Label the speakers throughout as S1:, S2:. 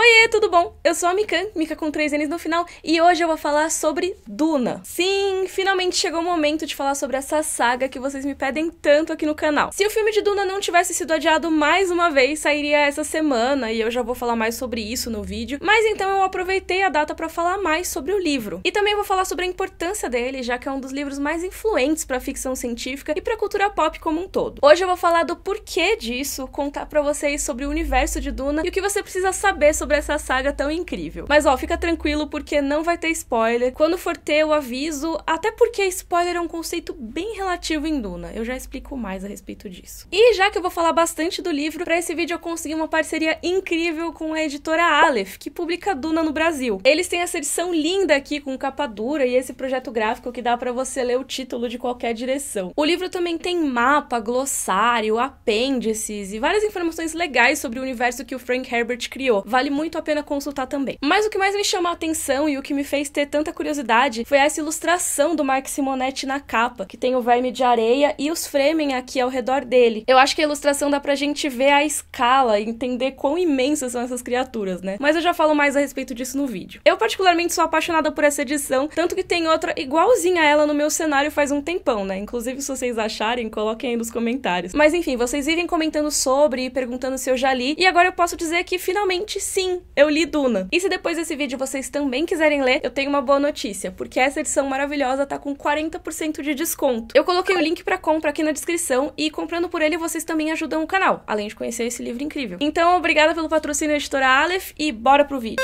S1: Oiê, tudo bom? Eu sou a Mikan, Mika com três N's no final, e hoje eu vou falar sobre Duna. Sim, finalmente chegou o momento de falar sobre essa saga que vocês me pedem tanto aqui no canal. Se o filme de Duna não tivesse sido adiado mais uma vez, sairia essa semana, e eu já vou falar mais sobre isso no vídeo, mas então eu aproveitei a data para falar mais sobre o livro. E também vou falar sobre a importância dele, já que é um dos livros mais influentes para ficção científica e para cultura pop como um todo. Hoje eu vou falar do porquê disso, contar para vocês sobre o universo de Duna e o que você precisa saber sobre sobre essa saga tão incrível. Mas ó, fica tranquilo porque não vai ter spoiler. Quando for ter, eu aviso, até porque spoiler é um conceito bem relativo em Duna. Eu já explico mais a respeito disso. E já que eu vou falar bastante do livro, para esse vídeo eu consegui uma parceria incrível com a editora Aleph, que publica Duna no Brasil. Eles têm essa edição linda aqui com capa dura e esse projeto gráfico que dá para você ler o título de qualquer direção. O livro também tem mapa, glossário, apêndices e várias informações legais sobre o universo que o Frank Herbert criou. Vale muito a pena consultar também. Mas o que mais me chamou a atenção e o que me fez ter tanta curiosidade foi essa ilustração do Mark Simonetti na capa, que tem o verme de areia e os Fremen aqui ao redor dele. Eu acho que a ilustração dá pra gente ver a escala e entender quão imensas são essas criaturas, né? Mas eu já falo mais a respeito disso no vídeo. Eu particularmente sou apaixonada por essa edição, tanto que tem outra igualzinha a ela no meu cenário faz um tempão, né? Inclusive, se vocês acharem, coloquem aí nos comentários. Mas enfim, vocês vivem comentando sobre e perguntando se eu já li, e agora eu posso dizer que finalmente sim, Sim, eu li Duna. E se depois desse vídeo vocês também quiserem ler, eu tenho uma boa notícia, porque essa edição maravilhosa tá com 40% de desconto. Eu coloquei o link para compra aqui na descrição e comprando por ele vocês também ajudam o canal, além de conhecer esse livro incrível. Então, obrigada pelo patrocínio editora Aleph e bora pro vídeo.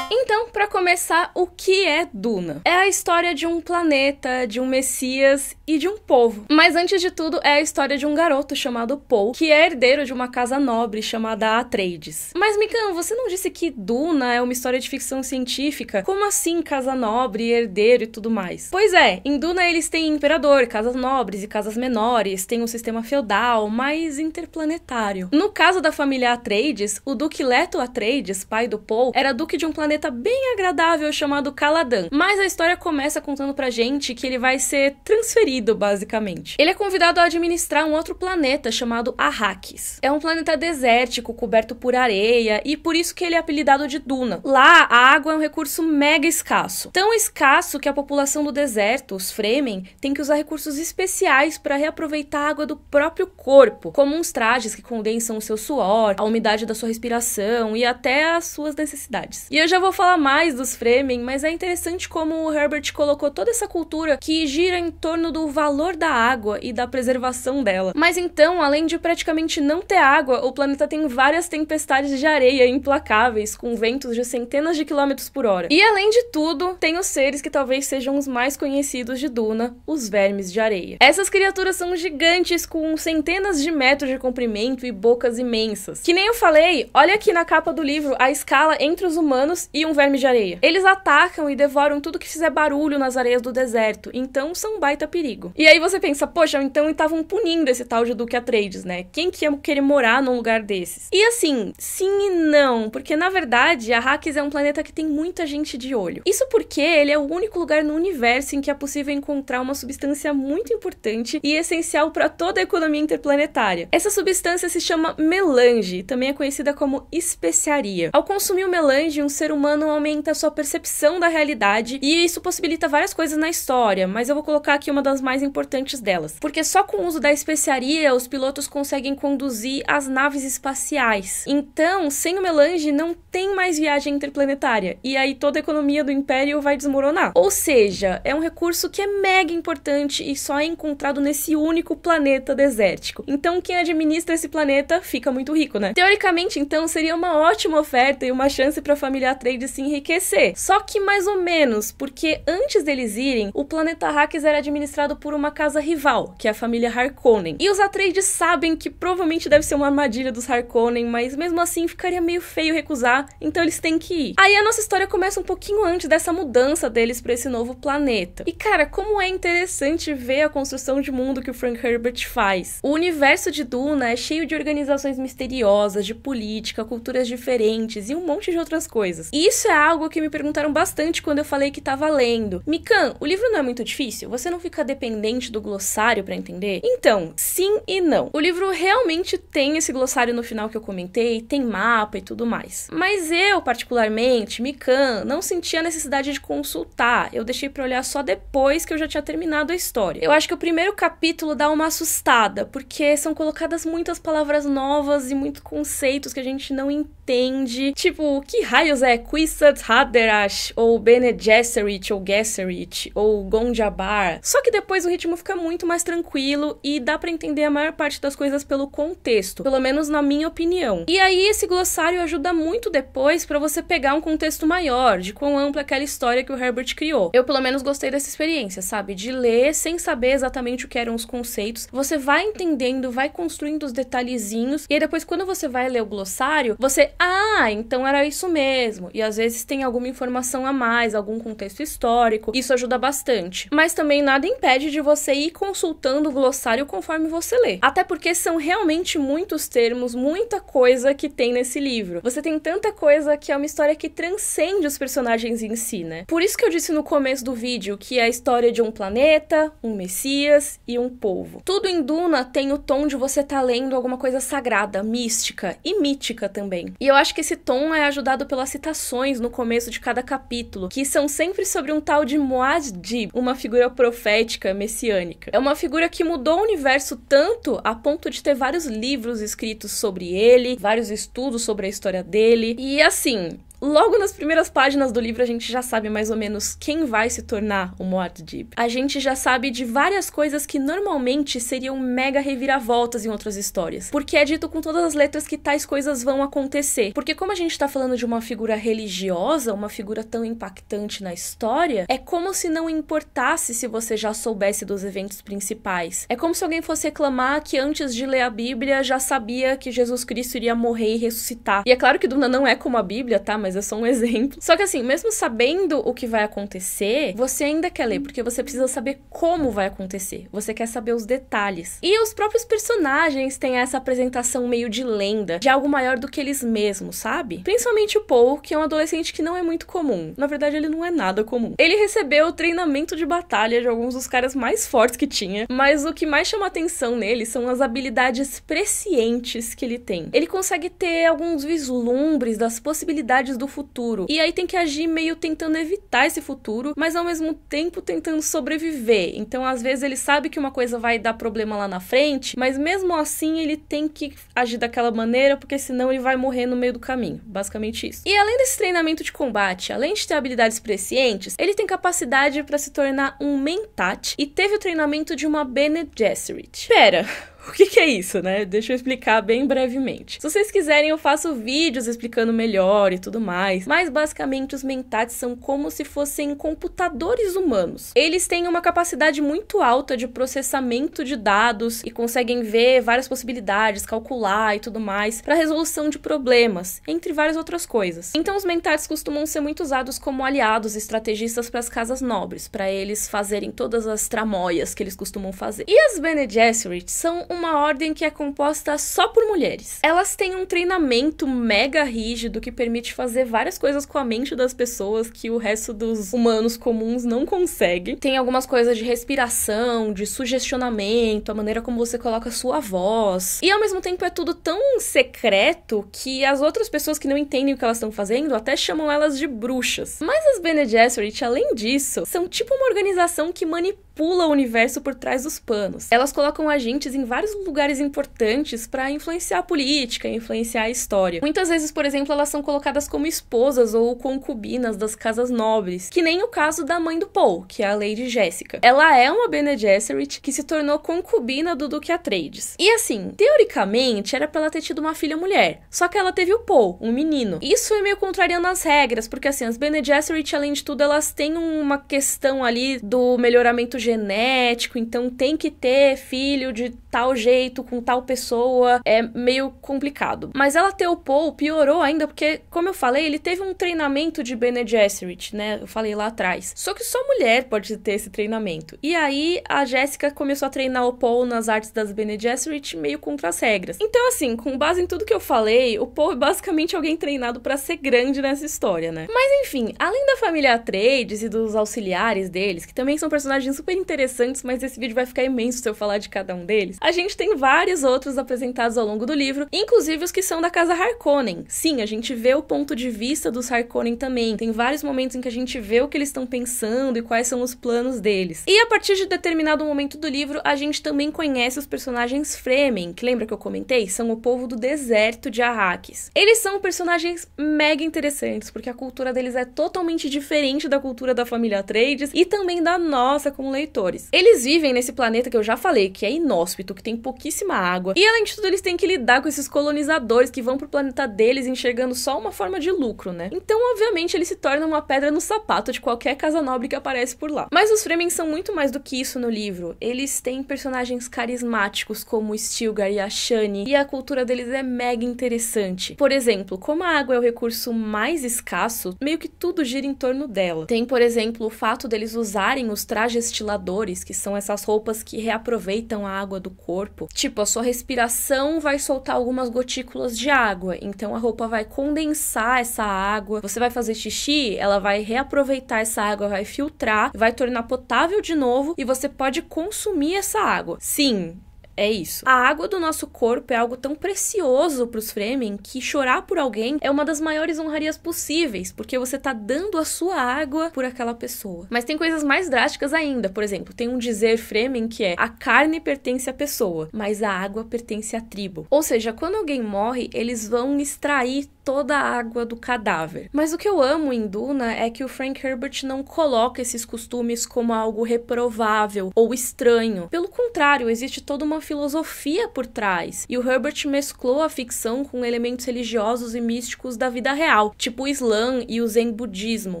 S1: Então, pra começar, o que é Duna? É a história de um planeta, de um messias e de um povo. Mas antes de tudo, é a história de um garoto chamado Paul, que é herdeiro de uma casa nobre chamada Atreides. Mas, Mikan, você não disse que Duna é uma história de ficção científica? Como assim casa nobre, herdeiro e tudo mais? Pois é, em Duna eles têm imperador, casas nobres e casas menores, tem um sistema feudal, mais interplanetário. No caso da família Atreides, o Duque Leto Atreides, pai do Paul, era duque de um planeta bem agradável agradável chamado Caladan. Mas a história começa contando pra gente que ele vai ser transferido, basicamente. Ele é convidado a administrar um outro planeta chamado Arrakis. É um planeta desértico, coberto por areia, e por isso que ele é apelidado de Duna. Lá, a água é um recurso mega escasso. Tão escasso que a população do deserto, os Fremen, tem que usar recursos especiais para reaproveitar a água do próprio corpo, como uns trajes que condensam o seu suor, a umidade da sua respiração e até as suas necessidades. E eu já vou falar mais dos Fremen, mas é interessante como o Herbert colocou toda essa cultura que gira em torno do valor da água e da preservação dela. Mas então, além de praticamente não ter água, o planeta tem várias tempestades de areia implacáveis, com ventos de centenas de quilômetros por hora. E além de tudo, tem os seres que talvez sejam os mais conhecidos de Duna, os vermes de areia. Essas criaturas são gigantes com centenas de metros de comprimento e bocas imensas. Que nem eu falei, olha aqui na capa do livro a escala entre os humanos e um verme de areia areia. Eles atacam e devoram tudo que fizer barulho nas areias do deserto, então são um baita perigo. E aí você pensa, poxa, então estavam punindo esse tal de Duque Atreides, né? Quem que ia querer morar num lugar desses? E assim, sim e não, porque na verdade Arrakis é um planeta que tem muita gente de olho. Isso porque ele é o único lugar no universo em que é possível encontrar uma substância muito importante e essencial para toda a economia interplanetária. Essa substância se chama melange, também é conhecida como especiaria. Ao consumir o melange, um ser humano aumenta sua percepção da realidade e isso possibilita várias coisas na história, mas eu vou colocar aqui uma das mais importantes delas. Porque só com o uso da especiaria os pilotos conseguem conduzir as naves espaciais. Então, sem o melange não tem mais viagem interplanetária e aí toda a economia do império vai desmoronar. Ou seja, é um recurso que é mega importante e só é encontrado nesse único planeta desértico. Então, quem administra esse planeta fica muito rico, né? Teoricamente, então, seria uma ótima oferta e uma chance para a família Trade se enriquecer acontecer. Só que mais ou menos, porque antes deles irem, o planeta Arrakis era administrado por uma casa rival, que é a família Harkonnen. E os Atreides sabem que provavelmente deve ser uma armadilha dos Harkonnen, mas mesmo assim ficaria meio feio recusar, então eles têm que ir. Aí a nossa história começa um pouquinho antes dessa mudança deles para esse novo planeta. E cara, como é interessante ver a construção de mundo que o Frank Herbert faz. O universo de Duna é cheio de organizações misteriosas, de política, culturas diferentes e um monte de outras coisas. E isso é algo que porque me perguntaram bastante quando eu falei que estava lendo. Mikan, o livro não é muito difícil? Você não fica dependente do glossário para entender? Então, sim e não. O livro realmente tem esse glossário no final que eu comentei, tem mapa e tudo mais. Mas eu, particularmente, Mikan, não sentia a necessidade de consultar. Eu deixei para olhar só depois que eu já tinha terminado a história. Eu acho que o primeiro capítulo dá uma assustada, porque são colocadas muitas palavras novas e muitos conceitos que a gente não entende. Tipo, que raios é Quisat Haderash, ou Bene Gesserit, ou Gesserit, ou Gondjabar. Só que depois o ritmo fica muito mais tranquilo e dá para entender a maior parte das coisas pelo contexto, pelo menos na minha opinião. E aí esse glossário ajuda muito depois para você pegar um contexto maior, de quão ampla é aquela história que o Herbert criou. Eu pelo menos gostei dessa experiência, sabe? De ler sem saber exatamente o que eram os conceitos, você vai entendendo, vai construindo os detalhezinhos e aí depois quando você vai ler o glossário, você, ah, então era isso mesmo. E às vezes tem alguma informação a mais, algum contexto histórico. Isso ajuda bastante. Mas também nada impede de você ir consultando o glossário conforme você lê. Até porque são realmente muitos termos, muita coisa que tem nesse livro. Você tem tanta coisa que é uma história que transcende os personagens em si, né? Por isso que eu disse no começo do vídeo que é a história de um planeta, um messias e um povo. Tudo em Duna tem o tom de você estar tá lendo alguma coisa sagrada, mística e mítica também. E eu acho que esse tom é ajudado pelas citações no começo começo de cada capítulo, que são sempre sobre um tal de Muad'Dib, uma figura profética messiânica. É uma figura que mudou o universo tanto a ponto de ter vários livros escritos sobre ele, vários estudos sobre a história dele. E assim, Logo nas primeiras páginas do livro, a gente já sabe mais ou menos quem vai se tornar o Deep. A gente já sabe de várias coisas que normalmente seriam mega reviravoltas em outras histórias. Porque é dito com todas as letras que tais coisas vão acontecer. Porque, como a gente tá falando de uma figura religiosa, uma figura tão impactante na história, é como se não importasse se você já soubesse dos eventos principais. É como se alguém fosse reclamar que antes de ler a Bíblia já sabia que Jesus Cristo iria morrer e ressuscitar. E é claro que Duna não é como a Bíblia, tá? Mas é só um exemplo. Só que assim, mesmo sabendo o que vai acontecer, você ainda quer ler, porque você precisa saber como vai acontecer. Você quer saber os detalhes. E os próprios personagens têm essa apresentação meio de lenda, de algo maior do que eles mesmos, sabe? Principalmente o Paul, que é um adolescente que não é muito comum. Na verdade, ele não é nada comum. Ele recebeu treinamento de batalha de alguns dos caras mais fortes que tinha, mas o que mais chama atenção nele são as habilidades prescientes que ele tem. Ele consegue ter alguns vislumbres das possibilidades coisas do futuro. E aí tem que agir meio tentando evitar esse futuro, mas ao mesmo tempo tentando sobreviver. Então, às vezes, ele sabe que uma coisa vai dar problema lá na frente, mas mesmo assim ele tem que agir daquela maneira, porque senão ele vai morrer no meio do caminho. Basicamente isso. E além desse treinamento de combate, além de ter habilidades prescientes, ele tem capacidade para se tornar um mentat e teve o treinamento de uma Bene Gesserit. Pera, o que, que, é isso, né? Deixa eu explicar bem brevemente. Se vocês quiserem, eu faço vídeos explicando melhor e tudo mais, mas basicamente os mentats são como se fossem computadores humanos. Eles têm uma capacidade muito alta de processamento de dados e conseguem ver várias possibilidades, calcular e tudo mais para resolução de problemas, entre várias outras coisas. Então os mentats costumam ser muito usados como aliados estrategistas para as casas nobres, para eles fazerem todas as tramóias que eles costumam fazer. E as Bene Gesserit são uma ordem que é composta só por mulheres. Elas têm um treinamento mega rígido que permite fazer várias coisas com a mente das pessoas que o resto dos humanos comuns não consegue. Tem algumas coisas de respiração, de sugestionamento, a maneira como você coloca a sua voz. E ao mesmo tempo é tudo tão secreto que as outras pessoas que não entendem o que elas estão fazendo até chamam elas de bruxas. Mas as Bene Gesserit, além disso, são tipo uma organização que manipula pula o universo por trás dos panos. Elas colocam agentes em vários lugares importantes para influenciar a política, influenciar a história. Muitas vezes, por exemplo, elas são colocadas como esposas ou concubinas das casas nobres, que nem o caso da mãe do Paul, que é a Lady Jessica. Ela é uma Bene Gesserit que se tornou concubina do Duque Atreides. E assim, teoricamente, era para ela ter tido uma filha mulher, só que ela teve o Paul, um menino. Isso é meio contrariando as regras, porque assim, as Bene Gesserit, além de tudo, elas têm uma questão ali do melhoramento genético, então tem que ter filho de tal jeito, com tal pessoa, é meio complicado. Mas ela ter o Paul piorou ainda, porque, como eu falei, ele teve um treinamento de Bene Gesserit, né? Eu falei lá atrás. Só que só mulher pode ter esse treinamento. E aí a Jéssica começou a treinar o Paul nas artes das Bene Gesserit meio contra as regras. Então, assim, com base em tudo que eu falei, o Paul é basicamente alguém treinado para ser grande nessa história, né? Mas enfim, além da família Trades e dos auxiliares deles, que também são personagens super interessantes, mas esse vídeo vai ficar imenso se eu falar de cada um deles. A gente tem vários outros apresentados ao longo do livro, inclusive os que são da casa Harkonnen. Sim, a gente vê o ponto de vista dos Harkonnen também. Tem vários momentos em que a gente vê o que eles estão pensando e quais são os planos deles. E a partir de determinado momento do livro, a gente também conhece os personagens Fremen, que lembra que eu comentei? São o povo do deserto de Arrakis. Eles são personagens mega interessantes, porque a cultura deles é totalmente diferente da cultura da família Trades e também da nossa como leitura leitores. Eles vivem nesse planeta que eu já falei, que é inóspito, que tem pouquíssima água. E além de tudo, eles têm que lidar com esses colonizadores que vão pro planeta deles enxergando só uma forma de lucro, né? Então, obviamente, eles se tornam uma pedra no sapato de qualquer casa nobre que aparece por lá. Mas os Fremen são muito mais do que isso no livro. Eles têm personagens carismáticos como Stilgar e a Shani, e a cultura deles é mega interessante. Por exemplo, como a água é o recurso mais escasso, meio que tudo gira em torno dela. Tem, por exemplo, o fato deles usarem os trajes estilados que são essas roupas que reaproveitam a água do corpo. Tipo, a sua respiração vai soltar algumas gotículas de água, então a roupa vai condensar essa água. Você vai fazer xixi, ela vai reaproveitar essa água, vai filtrar, vai tornar potável de novo e você pode consumir essa água. Sim, é isso. A água do nosso corpo é algo tão precioso para os Fremen que chorar por alguém é uma das maiores honrarias possíveis, porque você tá dando a sua água por aquela pessoa. Mas tem coisas mais drásticas ainda. Por exemplo, tem um dizer Fremen que é a carne pertence à pessoa, mas a água pertence à tribo. Ou seja, quando alguém morre, eles vão extrair toda a água do cadáver. Mas o que eu amo em Duna é que o Frank Herbert não coloca esses costumes como algo reprovável ou estranho. Pelo contrário, existe toda uma filosofia por trás. E o Herbert mesclou a ficção com elementos religiosos e místicos da vida real, tipo o Islã e o Zen budismo.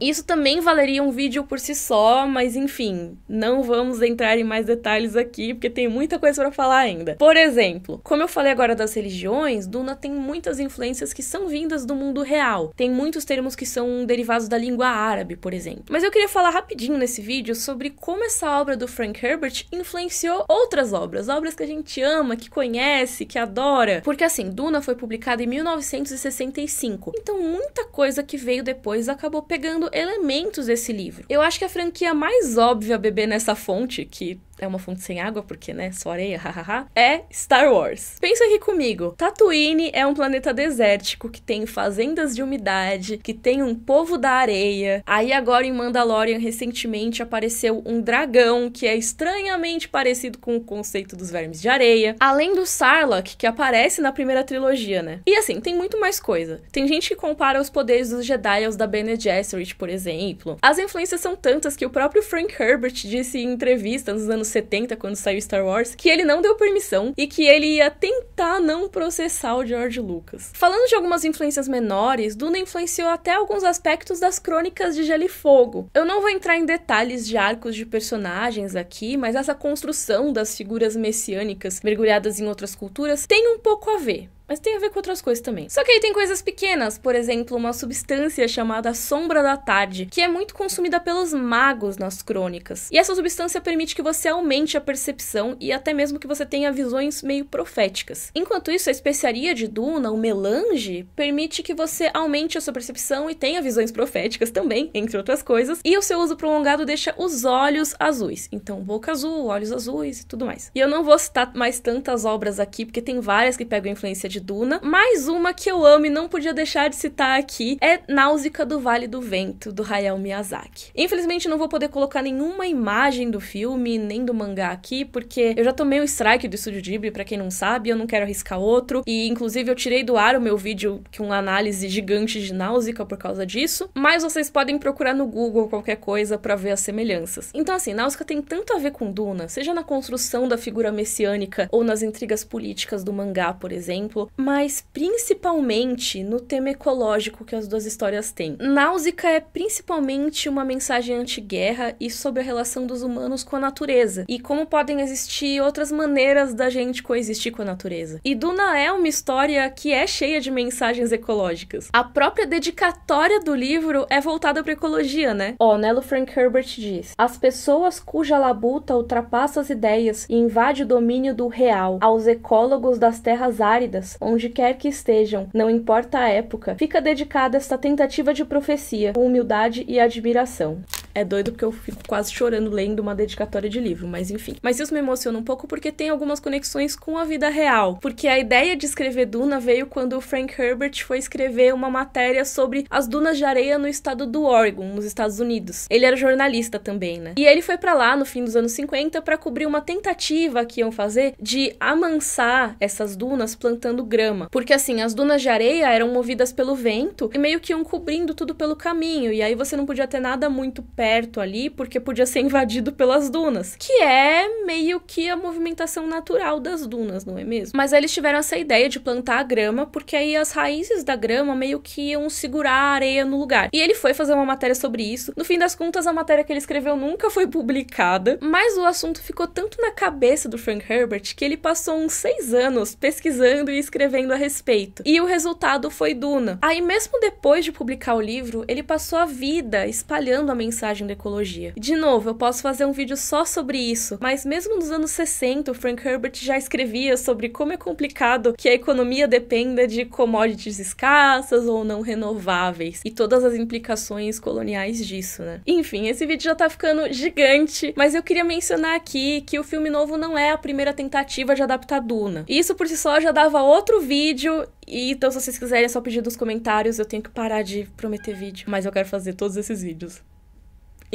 S1: Isso também valeria um vídeo por si só, mas enfim, não vamos entrar em mais detalhes aqui, porque tem muita coisa para falar ainda. Por exemplo, como eu falei agora das religiões, Duna tem muitas influências que são vindas do mundo real. Tem muitos termos que são derivados da língua árabe, por exemplo. Mas eu queria falar rapidinho nesse vídeo sobre como essa obra do Frank Herbert influenciou outras obras, obras que a gente gente ama, que conhece, que adora. Porque assim, Duna foi publicada em 1965. Então muita coisa que veio depois acabou pegando elementos desse livro. Eu acho que a franquia mais óbvia beber nessa fonte, que é uma fonte sem água, porque, né, só areia, hahaha, é Star Wars. Pensa aqui comigo. Tatooine é um planeta desértico que tem fazendas de umidade, que tem um povo da areia. Aí agora em Mandalorian, recentemente, apareceu um dragão que é estranhamente parecido com o conceito dos vermes de areia. Além do Sarlacc, que aparece na primeira trilogia, né? E assim, tem muito mais coisa. Tem gente que compara os poderes dos Jedi aos da Bene Gesserit, por exemplo. As influências são tantas que o próprio Frank Herbert disse em entrevista nos anos anos 70, quando saiu Star Wars, que ele não deu permissão e que ele ia tentar não processar o George Lucas. Falando de algumas influências menores, Duna influenciou até alguns aspectos das crônicas de Gelo e Fogo. Eu não vou entrar em detalhes de arcos de personagens aqui, mas essa construção das figuras messiânicas mergulhadas em outras culturas tem um pouco a ver mas tem a ver com outras coisas também. Só que aí tem coisas pequenas, por exemplo, uma substância chamada Sombra da Tarde, que é muito consumida pelos magos nas crônicas. E essa substância permite que você aumente a percepção e até mesmo que você tenha visões meio proféticas. Enquanto isso, a especiaria de Duna, o melange, permite que você aumente a sua percepção e tenha visões proféticas também, entre outras coisas. E o seu uso prolongado deixa os olhos azuis. Então, boca azul, olhos azuis e tudo mais. E eu não vou citar mais tantas obras aqui, porque tem várias que pegam influência de de Duna. Mais uma que eu amo e não podia deixar de citar aqui é Náusea do Vale do Vento, do Hayao Miyazaki. Infelizmente não vou poder colocar nenhuma imagem do filme nem do mangá aqui, porque eu já tomei o strike do Estúdio Ghibli, para quem não sabe, eu não quero arriscar outro. E inclusive eu tirei do ar o meu vídeo com uma análise gigante de Náusea por causa disso, mas vocês podem procurar no Google qualquer coisa para ver as semelhanças. Então assim, Náusea tem tanto a ver com Duna, seja na construção da figura messiânica ou nas intrigas políticas do mangá, por exemplo, mas principalmente no tema ecológico que as duas histórias têm. Náusica é principalmente uma mensagem anti-guerra e sobre a relação dos humanos com a natureza e como podem existir outras maneiras da gente coexistir com a natureza. E Duna é uma história que é cheia de mensagens ecológicas. A própria dedicatória do livro é voltada para ecologia, né? Ó, oh, Nello Frank Herbert diz: As pessoas cuja labuta ultrapassa as ideias e invade o domínio do real aos ecólogos das terras áridas onde quer que estejam, não importa a época, fica dedicada esta tentativa de profecia com humildade e admiração. É doido porque eu fico quase chorando lendo uma dedicatória de livro, mas enfim. Mas isso me emociona um pouco porque tem algumas conexões com a vida real. Porque a ideia de escrever Duna veio quando o Frank Herbert foi escrever uma matéria sobre as dunas de areia no estado do Oregon, nos Estados Unidos. Ele era jornalista também, né? E ele foi para lá no fim dos anos 50 para cobrir uma tentativa que iam fazer de amansar essas dunas plantando grama. Porque assim, as dunas de areia eram movidas pelo vento e meio que iam cobrindo tudo pelo caminho. E aí você não podia ter nada muito perto perto ali, porque podia ser invadido pelas dunas, que é meio que a movimentação natural das dunas, não é mesmo? Mas aí eles tiveram essa ideia de plantar a grama, porque aí as raízes da grama meio que iam segurar a areia no lugar. E ele foi fazer uma matéria sobre isso. No fim das contas, a matéria que ele escreveu nunca foi publicada, mas o assunto ficou tanto na cabeça do Frank Herbert que ele passou uns seis anos pesquisando e escrevendo a respeito. E o resultado foi Duna. Aí, mesmo depois de publicar o livro, ele passou a vida espalhando a mensagem da ecologia. de novo, eu posso fazer um vídeo só sobre isso, mas mesmo nos anos 60, o Frank Herbert já escrevia sobre como é complicado que a economia dependa de commodities escassas ou não renováveis e todas as implicações coloniais disso, né? Enfim, esse vídeo já tá ficando gigante, mas eu queria mencionar aqui que o filme novo não é a primeira tentativa de adaptar Duna. Isso por si só já dava outro vídeo e, então, se vocês quiserem, é só pedir nos comentários. Eu tenho que parar de prometer vídeo, mas eu quero fazer todos esses vídeos.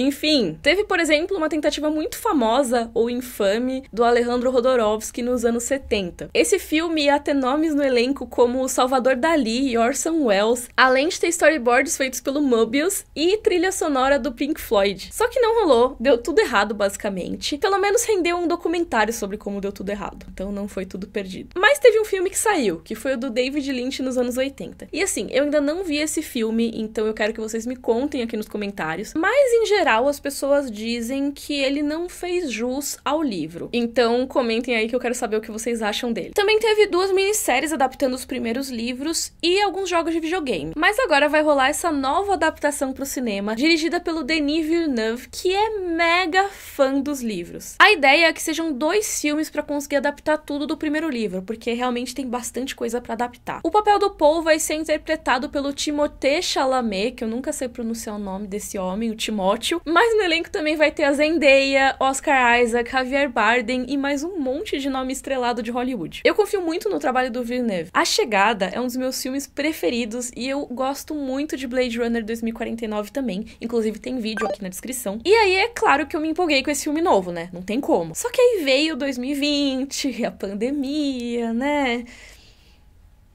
S1: Enfim, teve, por exemplo, uma tentativa muito famosa ou infame do Alejandro Rodorovski nos anos 70. Esse filme ia ter nomes no elenco como Salvador Dali e Orson Welles, além de ter storyboards feitos pelo Mobius e trilha sonora do Pink Floyd. Só que não rolou, deu tudo errado basicamente. Pelo menos rendeu um documentário sobre como deu tudo errado, então não foi tudo perdido. Mas teve um filme que saiu, que foi o do David Lynch nos anos 80. E assim, eu ainda não vi esse filme, então eu quero que vocês me contem aqui nos comentários, mas em geral geral, as pessoas dizem que ele não fez jus ao livro. Então, comentem aí que eu quero saber o que vocês acham dele. Também teve duas minisséries adaptando os primeiros livros e alguns jogos de videogame. Mas agora vai rolar essa nova adaptação para o cinema, dirigida pelo Denis Villeneuve, que é mega fã dos livros. A ideia é que sejam dois filmes para conseguir adaptar tudo do primeiro livro, porque realmente tem bastante coisa para adaptar. O papel do Paul vai ser interpretado pelo Timothée Chalamet, que eu nunca sei pronunciar o nome desse homem, o Timothée útil. Mas no elenco também vai ter a Zendaya, Oscar Isaac, Javier Bardem e mais um monte de nome estrelado de Hollywood. Eu confio muito no trabalho do Villeneuve. A Chegada é um dos meus filmes preferidos e eu gosto muito de Blade Runner 2049 também. Inclusive tem vídeo aqui na descrição. E aí é claro que eu me empolguei com esse filme novo, né? Não tem como. Só que aí veio 2020, a pandemia, né?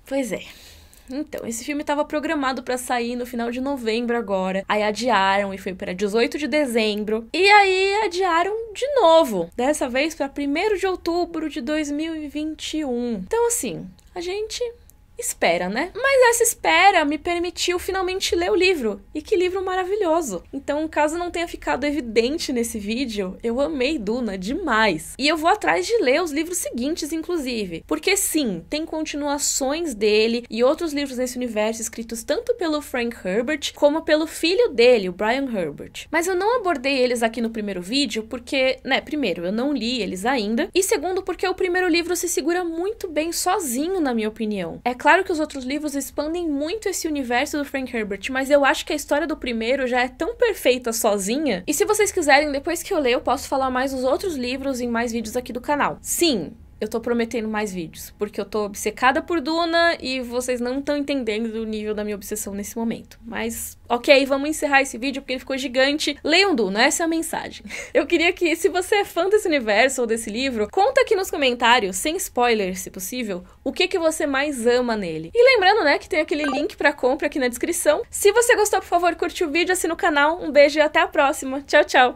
S1: Pois é. Então, esse filme estava programado para sair no final de novembro agora. Aí adiaram e foi para 18 de dezembro. E aí adiaram de novo, dessa vez para 1 de outubro de 2021. Então, assim, a gente espera, né? Mas essa espera me permitiu finalmente ler o livro. E que livro maravilhoso! Então, caso não tenha ficado evidente nesse vídeo, eu amei Duna demais. E eu vou atrás de ler os livros seguintes, inclusive. Porque sim, tem continuações dele e outros livros nesse universo escritos tanto pelo Frank Herbert como pelo filho dele, o Brian Herbert. Mas eu não abordei eles aqui no primeiro vídeo porque, né, primeiro, eu não li eles ainda, e segundo, porque o primeiro livro se segura muito bem sozinho, na minha opinião. É claro que os outros livros expandem muito esse universo do Frank Herbert, mas eu acho que a história do primeiro já é tão perfeita sozinha. E se vocês quiserem, depois que eu ler, eu posso falar mais dos outros livros em mais vídeos aqui do canal. Sim, eu tô prometendo mais vídeos, porque eu tô obcecada por Duna e vocês não estão entendendo o nível da minha obsessão nesse momento. Mas, ok, vamos encerrar esse vídeo porque ele ficou gigante. Leiam Duna, essa é a mensagem. Eu queria que, se você é fã desse universo ou desse livro, conta aqui nos comentários, sem spoilers, se possível, o que, que você mais ama nele. E lembrando, né, que tem aquele link pra compra aqui na descrição. Se você gostou, por favor, curte o vídeo, assina o canal. Um beijo e até a próxima. Tchau, tchau!